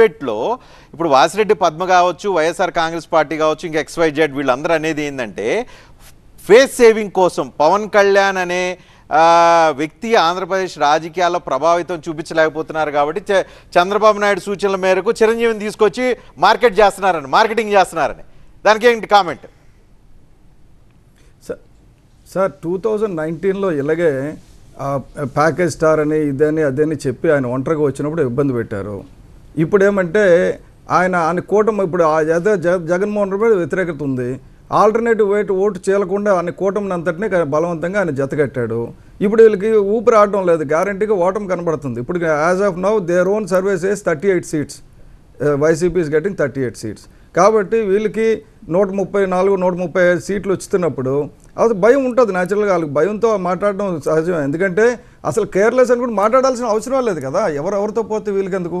డిస్పేట్లో ఇప్పుడు వాసిరెడ్డి పద్మ కావచ్చు వైఎస్ఆర్ కాంగ్రెస్ పార్టీ కావచ్చు ఇంకా ఎక్స్వైజెడ్ వీళ్ళందరూ అనేది ఏంటంటే ఫేస్ సేవింగ్ కోసం పవన్ కళ్యాణ్ అనే వ్యక్తి ఆంధ్రప్రదేశ్ రాజకీయాల్లో ప్రభావితం చూపించలేకపోతున్నారు కాబట్టి చంద్రబాబు నాయుడు సూచనల మేరకు చిరంజీవిని తీసుకొచ్చి మార్కెట్ చేస్తున్నారని మార్కెటింగ్ చేస్తున్నారని దానికి ఏంటి కామెంట్ సార్ టూ థౌజండ్ నైన్టీన్లో ఇలాగే ప్యాకేజ్ స్టార్ అని ఇదని అదని చెప్పి ఆయన ఒంటరిగా వచ్చినప్పుడు ఇబ్బంది పెట్టారు ఇప్పుడు ఏమంటే ఆయన ఆయన కూటమి ఇప్పుడు అదే జగ జగన్మోహన్ రెడ్డి వ్యతిరేకత ఉంది ఆల్టర్నేటివ్ వేట్ ఓటు చేయకుండా ఆయన కూటమిని అంతటినీ బలవంతంగా ఆయన జతకట్టాడు ఇప్పుడు వీళ్ళకి ఊపిరి ఆడటం లేదు గ్యారంటీగా ఓటమి కనబడుతుంది ఇప్పుడు as of now their own service was thirty eight seats YCP is getting thirty eight seats కాబట్టి వీళ్ళకి నూట ముప్పై నాలుగు నూట ముప్పై ఐదు సీట్లు వచ్చుతున్నప్పుడు అది భయం ఉంటుంది న్యాచురల్గా వాళ్ళకి భయంతో మాట్లాడడం సహజం ఎందుకంటే అసలు కేర్లెస్ అని కూడా మాట్లాడాల్సిన అవసరం లేదు కదా ఎవరెవరితో పోతే వీళ్ళకి ఎందుకు